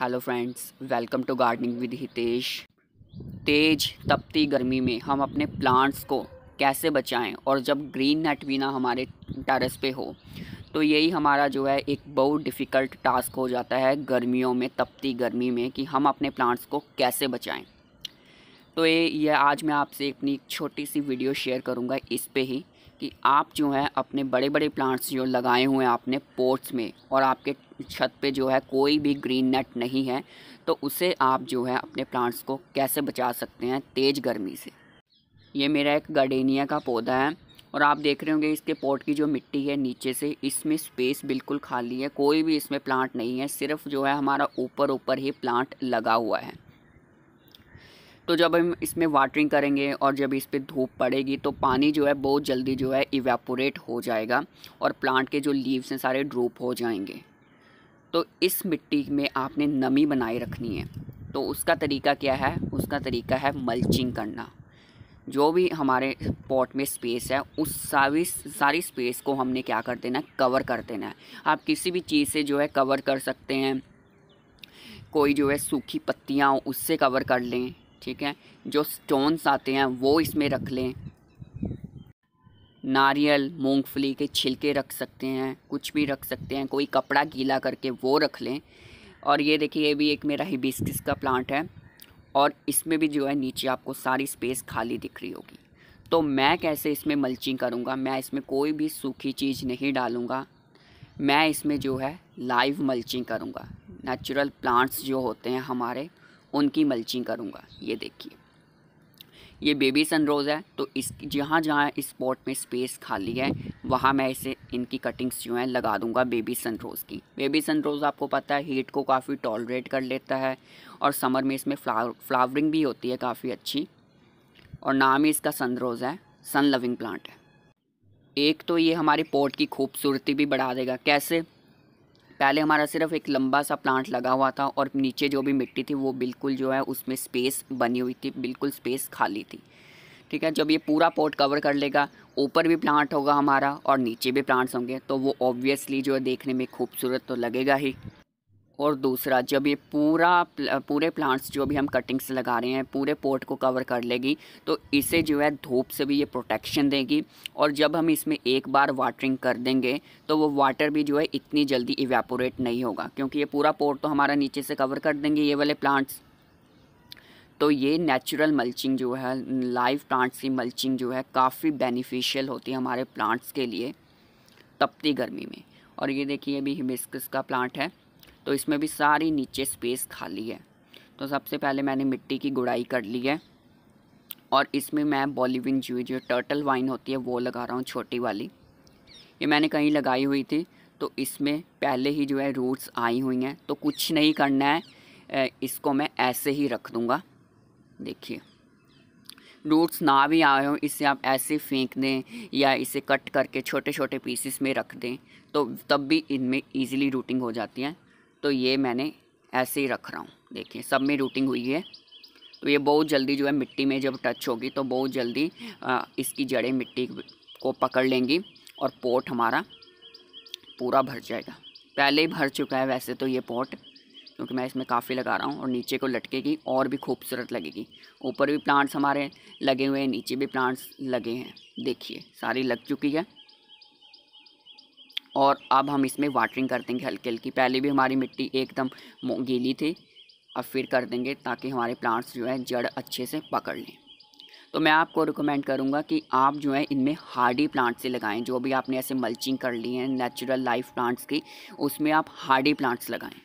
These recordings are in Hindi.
hello friends welcome to gardening with Hitesh तेज तपती गर्मी में हम अपने प्लांट्स को कैसे बचाएं और जब ग्रीन नेट भी ना हमारे टेरेस पे हो तो यही हमारा जो है एक बहुत डिफ़िकल्ट टास्क हो जाता है गर्मियों में तपती गर्मी में कि हम अपने प्लांट्स को कैसे बचाएं तो ये ये आज मैं आपसे अपनी छोटी सी वीडियो शेयर करूँगा इस पर ही कि आप जो है अपने बड़े बड़े प्लांट्स जो लगाए हुए हैं आपने पोर्ट्स में और आपके छत पे जो है कोई भी ग्रीन नेट नहीं है तो उसे आप जो है अपने प्लांट्स को कैसे बचा सकते हैं तेज़ गर्मी से ये मेरा एक गार्डेनिया का पौधा है और आप देख रहे होंगे इसके पोर्ट की जो मिट्टी है नीचे से इसमें स्पेस बिल्कुल खाली है कोई भी इसमें प्लांट नहीं है सिर्फ जो है हमारा ऊपर ऊपर ही प्लांट लगा हुआ है तो जब हम इसमें वाटरिंग करेंगे और जब इस पर धूप पड़ेगी तो पानी जो है बहुत जल्दी जो है इवेपोरेट हो जाएगा और प्लांट के जो लीव्स हैं सारे ड्रोप हो जाएंगे तो इस मिट्टी में आपने नमी बनाए रखनी है तो उसका तरीका क्या है उसका तरीका है मल्चिंग करना जो भी हमारे पॉट में स्पेस है उस सारी सारी स्पेस को हमने क्या कर देना है कवर कर देना है आप किसी भी चीज़ से जो है कवर कर सकते हैं कोई जो है सूखी पत्तियाँ उससे कवर कर लें ठीक है जो स्टोन्स आते हैं वो इसमें रख लें नारियल मूंगफली के छिलके रख सकते हैं कुछ भी रख सकते हैं कोई कपड़ा गीला करके वो रख लें और ये देखिए ये भी एक मेरा हिबिस्किस का प्लांट है और इसमें भी जो है नीचे आपको सारी स्पेस खाली दिख रही होगी तो मैं कैसे इसमें मल्चिंग करूँगा मैं इसमें कोई भी सूखी चीज़ नहीं डालूँगा मैं इसमें जो है लाइव मल्चिंग करूँगा नेचुरल प्लांट्स जो होते हैं हमारे उनकी मल्चिंग करूँगा ये देखिए ये बेबी सनरोज़ है तो इस जहाँ जहाँ इस पॉट में स्पेस खाली है वहाँ मैं इसे इनकी कटिंग्स जो हैं लगा दूँगा बेबी सनरोज़ की बेबी सनरोज़ आपको पता है हीट को काफ़ी टॉलरेट कर लेता है और समर में इसमें फ्लावर फ्लावरिंग भी होती है काफ़ी अच्छी और नाम ही इसका सनरोज़ है सन लविंग प्लांट है एक तो ये हमारे पॉट की खूबसूरती भी बढ़ा देगा कैसे पहले हमारा सिर्फ एक लंबा सा प्लांट लगा हुआ था और नीचे जो भी मिट्टी थी वो बिल्कुल जो है उसमें स्पेस बनी हुई थी बिल्कुल स्पेस खाली थी ठीक है जब ये पूरा पॉट कवर कर लेगा ऊपर भी प्लांट होगा हमारा और नीचे भी प्लांट्स होंगे तो वो ऑब्वियसली जो है देखने में खूबसूरत तो लगेगा ही और दूसरा जब ये पूरा पूरे प्लांट्स जो भी हम कटिंग्स लगा रहे हैं पूरे पोर्ट को कवर कर लेगी तो इसे जो है धूप से भी ये प्रोटेक्शन देगी और जब हम इसमें एक बार वाटरिंग कर देंगे तो वो वाटर भी जो है इतनी जल्दी इवेपोरेट नहीं होगा क्योंकि ये पूरा पोर्ट तो हमारा नीचे से कवर कर देंगे ये वाले प्लांट्स तो ये नेचुरल मल्चिंग जो है लाइव प्लांट्स की मल्चिंग जो है काफ़ी बेनिफिशियल होती है हमारे प्लांट्स के लिए तपती गर्मी में और ये देखिए अभी हिमिस्किस का प्लांट है तो इसमें भी सारी नीचे स्पेस खाली है तो सबसे पहले मैंने मिट्टी की गुड़ाई कर ली है और इसमें मैं बॉलीविन जू जो टर्टल वाइन होती है वो लगा रहा हूँ छोटी वाली ये मैंने कहीं लगाई हुई थी तो इसमें पहले ही जो है रूट्स आई हुई हैं तो कुछ नहीं करना है इसको मैं ऐसे ही रख दूँगा देखिए रूट्स ना भी आए हों इसे आप ऐसे फेंक दें या इसे कट करके छोटे छोटे पीसेस में रख दें तो तब भी इनमें ईजिली रूटिंग हो जाती है तो ये मैंने ऐसे ही रख रहा हूँ देखिए सब में रूटिंग हुई है तो ये बहुत जल्दी जो है मिट्टी में जब टच होगी तो बहुत जल्दी आ, इसकी जड़ें मिट्टी को पकड़ लेंगी और पोट हमारा पूरा भर जाएगा पहले ही भर चुका है वैसे तो ये पोट क्योंकि मैं इसमें काफ़ी लगा रहा हूँ और नीचे को लटकेगी और भी खूबसूरत लगेगी ऊपर भी प्लांट्स हमारे लगे हुए हैं नीचे भी प्लांट्स लगे हैं देखिए सारी लग चुकी है और अब हम इसमें वाटरिंग कर देंगे हल्की हल्की पहले भी हमारी मिट्टी एकदम गीली थी अब फिर कर देंगे ताकि हमारे प्लांट्स जो है जड़ अच्छे से पकड़ लें तो मैं आपको रिकमेंड करूंगा कि आप जो है इनमें हार्डी प्लांट्स से लगाएं जो भी आपने ऐसे मल्चिंग कर ली है नेचुरल लाइफ प्लांट्स की उसमें आप हार्डी प्लांट्स लगाएं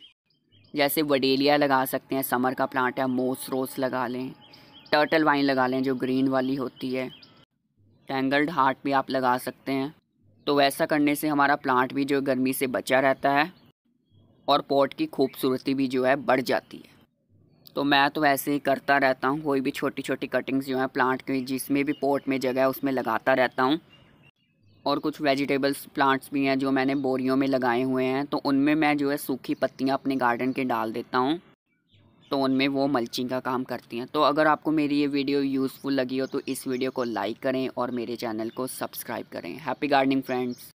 जैसे वडेलिया लगा सकते हैं समर का प्लांट है मोस रोस लगा लें टर्टल वाइन लगा लें जो ग्रीन वाली होती है टेंगल्ड हार्ट भी आप लगा सकते हैं तो वैसा करने से हमारा प्लांट भी जो गर्मी से बचा रहता है और पॉट की खूबसूरती भी जो है बढ़ जाती है तो मैं तो वैसे ही करता रहता हूँ कोई भी छोटी छोटी कटिंग्स जो हैं प्लांट की जिसमें भी पॉट में जगह है उसमें लगाता रहता हूँ और कुछ वेजिटेबल्स प्लांट्स भी हैं जो मैंने बोरियों में लगाए हुए हैं तो उनमें मैं जो है सूखी पत्तियाँ अपने गार्डन के डाल देता हूँ टोन में वो मल्चिंग का काम करती हैं तो अगर आपको मेरी ये वीडियो यूज़फुल लगी हो तो इस वीडियो को लाइक करें और मेरे चैनल को सब्सक्राइब करें हैप्पी गार्डनिंग फ्रेंड्स